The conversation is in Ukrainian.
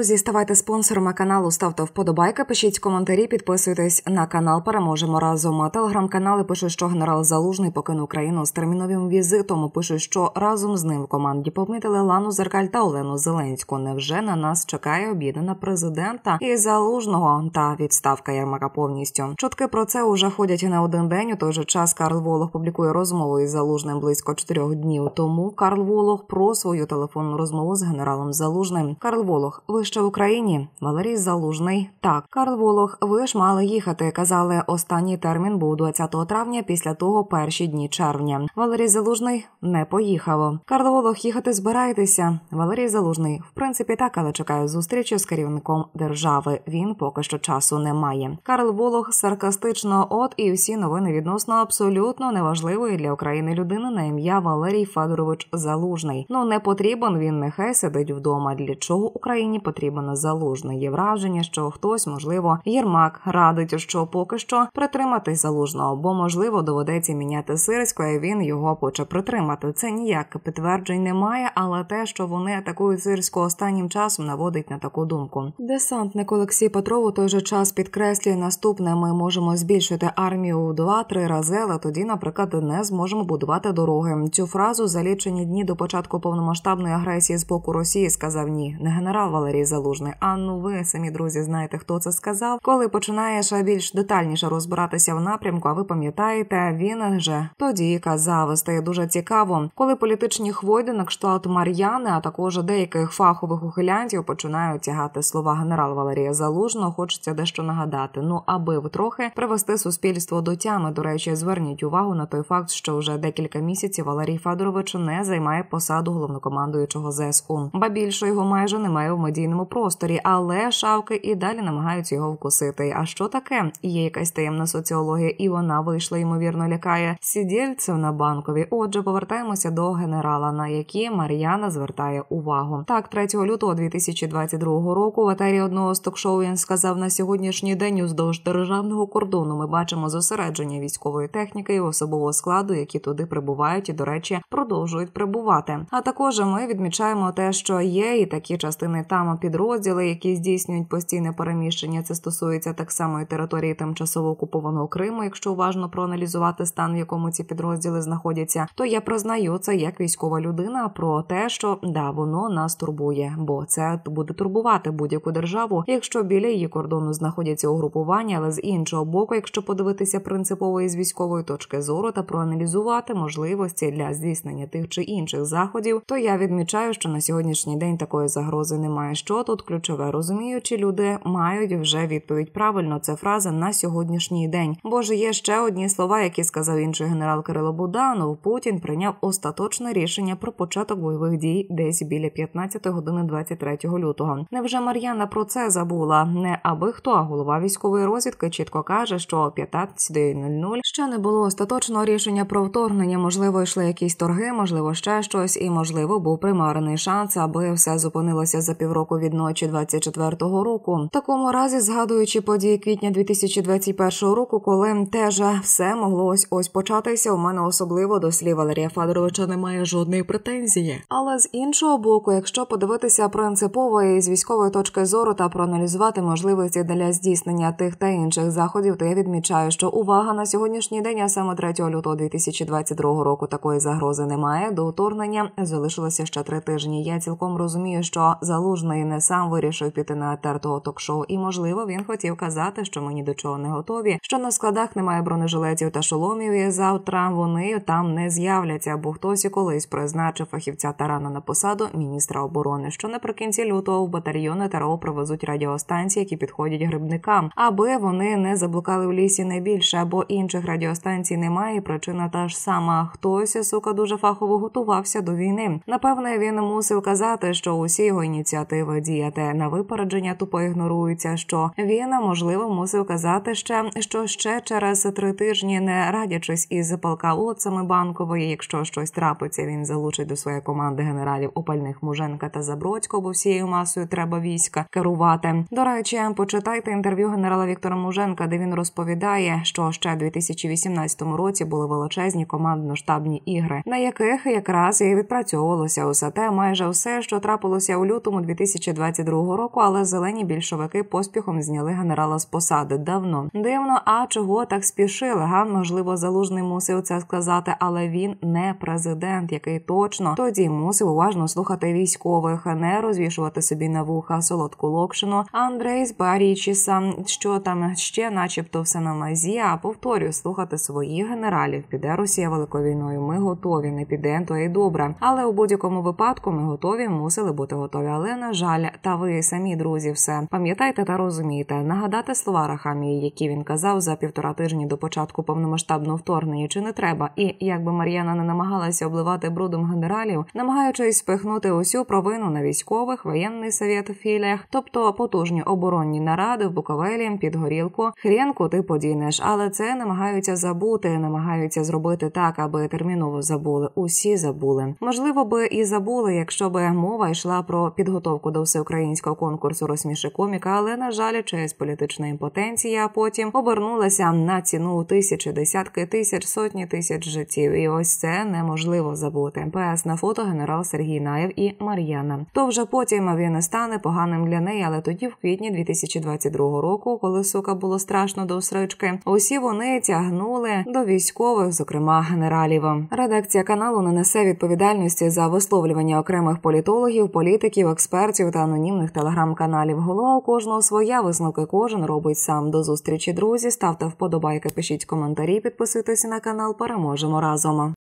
Друзі, ставайте спонсорами каналу, ставте вподобайки, пишіть коментарі, підписуйтесь на канал. Переможемо разом. телеграм-канали пише, що генерал Залужний покинув Україну з терміновим візитом. Пишуть, що разом з ним в команді помітили Лану Зеркаль та Олену Зеленську. Невже на нас чекає обідина президента і залужного та відставка Ярмака повністю? Чутки про це уже ходять не один день. У той же час Карл Волох публікує розмову із залужним близько чотирьох днів тому. Карл Волох про свою телефонну розмову з генералом Залужним. Карл Волох ви що в Україні Валерій Залужний так Карл Волох. Ви ж мали їхати. Казали, останній термін був 20 травня. Після того перші дні червня. Валерій Залужний не поїхав. Карл Волох їхати збираєтеся. Валерій Залужний в принципі так, але чекає зустрічі з керівником держави. Він поки що часу не має. Карл Волох саркастично. От і всі новини відносно абсолютно неважливої для України людини на ім'я Валерій Федорович Залужний. Ну не потрібен він нехай сидить вдома. Для чого Україні потрібен? потрібен залужне Є враження, що хтось, можливо, Єрмак радить, що поки що притримати залужного, бо можливо доведеться міняти сирську, і він його хоче притримати. Це ніяк підтверджень немає, але те, що вони атакують сирську останнім часом, наводить на таку думку. Десантник Олексій Петров у той же час підкреслює наступне: ми можемо збільшити армію у два-три рази, але тоді, наприклад, не зможемо будувати дороги. Цю фразу за лічені дні до початку повномасштабної агресії з боку Росії сказав ні, не генерал Валерій залужний. А ну ви самі друзі знаєте, хто це сказав. Коли починаєш більш детальніше розбиратися в напрямку, а ви пам'ятаєте, він же тоді казав, стає дуже цікаво, коли політичні хвойди на кшталт Мар'яни, а також деяких фахових ухилянтів починають тягати слова генерал Валерія Залужного, хочеться дещо нагадати. Ну аби втрохи привести суспільство до тями. До речі, зверніть увагу на той факт, що вже декілька місяців Валерій Федорович не займає посаду головнокомандуючого ЗСУ. Ба більше його майже немає в медійному вільному просторі, але шавки і далі намагаються його вкусити. А що таке? Є якась таємна соціологія, і вона вийшла ймовірно лякає сідільців на банкові. Отже, повертаємося до генерала, на які Мар'яна звертає увагу. Так, 3 лютого 2022 року в етері одного з ток-шоу він сказав на сьогоднішній день уздовж державного кордону. Ми бачимо зосередження військової техніки і особового складу, які туди прибувають і, до речі, продовжують прибувати. А також ми відмічаємо те, що є, і такі частини там під підрозділи, які здійснюють постійне переміщення. Це стосується так само і території тимчасово окупованого Криму. Якщо уважно проаналізувати стан, в якому ці підрозділи знаходяться, то я признаю це як військова людина про те, що да, воно нас турбує, бо це буде турбувати будь-яку державу, якщо біля її кордону знаходяться угрупування, але з іншого боку, якщо подивитися принципової з військової точки зору та проаналізувати можливості для здійснення тих чи інших заходів, то я відмічаю, що на сьогоднішній день такої загрози немає що тут ключове. Розуміючі люди мають вже відповідь правильно. Це фраза на сьогоднішній день. Бо ж є ще одні слова, які сказав інший генерал Кирило Буданов. Путін прийняв остаточне рішення про початок бойових дій десь біля 15 години 23 лютого. Невже Мар'яна про це забула? Не аби хто, а голова військової розвідки чітко каже, що о 15.00 ще не було остаточного рішення про вторгнення. Можливо, йшли якісь торги, можливо, ще щось, і можливо був примарений шанс, аби все зупинилося за півроку відночі 24-го року. В такому разі, згадуючи події квітня 2021 року, коли теж все могло ось ось початися. У мене особливо до слів Валерія Федоровича немає жодної претензії. Але з іншого боку, якщо подивитися принципово і з військової точки зору та проаналізувати можливості для здійснення тих та інших заходів, то я відмічаю, що увага на сьогоднішній день, а саме 3 лютого 2022 року, такої загрози немає. До вторгнення залишилося ще три тижні. Я цілком розумію, що залужний не сам вирішив піти на етер того ток-шоу, і можливо він хотів казати, що ми ні до чого не готові, що на складах немає бронежилетів та шоломів, і завтра вони там не з'являться, бо хтось і колись призначив фахівця тарана на посаду міністра оборони, що наприкінці лютого в батальйони ТРО привезуть радіостанції, які підходять грибникам, аби вони не заблукали в лісі не більше, або інших радіостанцій немає. і Причина та ж сама хтось сука дуже фахово готувався до війни. Напевне, він мусив казати, що усі його ініціативи діяти на випередження, тупо ігнорується, що він можливо мусив казати ще, що ще через три тижні, не радячись із палка улицями банкової. Якщо щось трапиться, він залучить до своєї команди генералів опальних муженка та Забродько, бо всією масою треба війська керувати. До речі, почитайте інтерв'ю генерала Віктора Муженка, де він розповідає, що ще 2018 році були величезні командно-штабні ігри, на яких якраз і відпрацьовувалося усе те майже все, що трапилося у лютому 2000 2022 року, але зелені більшовики поспіхом зняли генерала з посади. Давно дивно, а чого так спішили? Га можливо, залужний мусив це сказати, але він не президент, який точно тоді мусив уважно слухати військових, не розвішувати собі на вуха солодку локшину. Андрей з Барічіса, що там ще, начебто, все на мазі, а повторюю, слухати своїх генералів. Піде Росія великовійною. Ми готові, не піде, то і добре. Але у будь-якому випадку ми готові, мусили бути готові. Але на жаль жаль, та ви самі друзі, все пам'ятайте та розумієте. Нагадати слова Рахамії, які він казав за півтора тижні до початку повномасштабного вторгнення, чи не треба? І якби Мар'яна не намагалася обливати брудом генералів, намагаючись спихнути усю провину на військових, воєнний совєт в філях, тобто потужні оборонні наради в Буковелі, під горілку, хренку ти подінеш, але це намагаються забути, намагаються зробити так, аби терміново забули. Усі забули. Можливо би і забули, якщо би мова йшла про підготовку до всеукраїнського конкурсу розсміши коміка, але на жаль, через політична імпотенція потім обернулася на ціну тисячі, десятки тисяч, сотні тисяч життів. І ось це неможливо забути. ПС на фото генерал Сергій Наєв і Мар'яна. То вже потім він стане поганим для неї, але тоді, в квітні 2022 року, коли сука було страшно до усрички, усі вони тягнули до військових, зокрема генералів. Редакція каналу не несе відповідальності за висловлювання окремих політологів, політиків, експертів та анонімних телеграм-каналів. Голова у кожного своя. Висновки кожен робить сам. До зустрічі, друзі. Ставте вподобайки, пишіть коментарі, підписуйтесь на канал. Переможемо разом.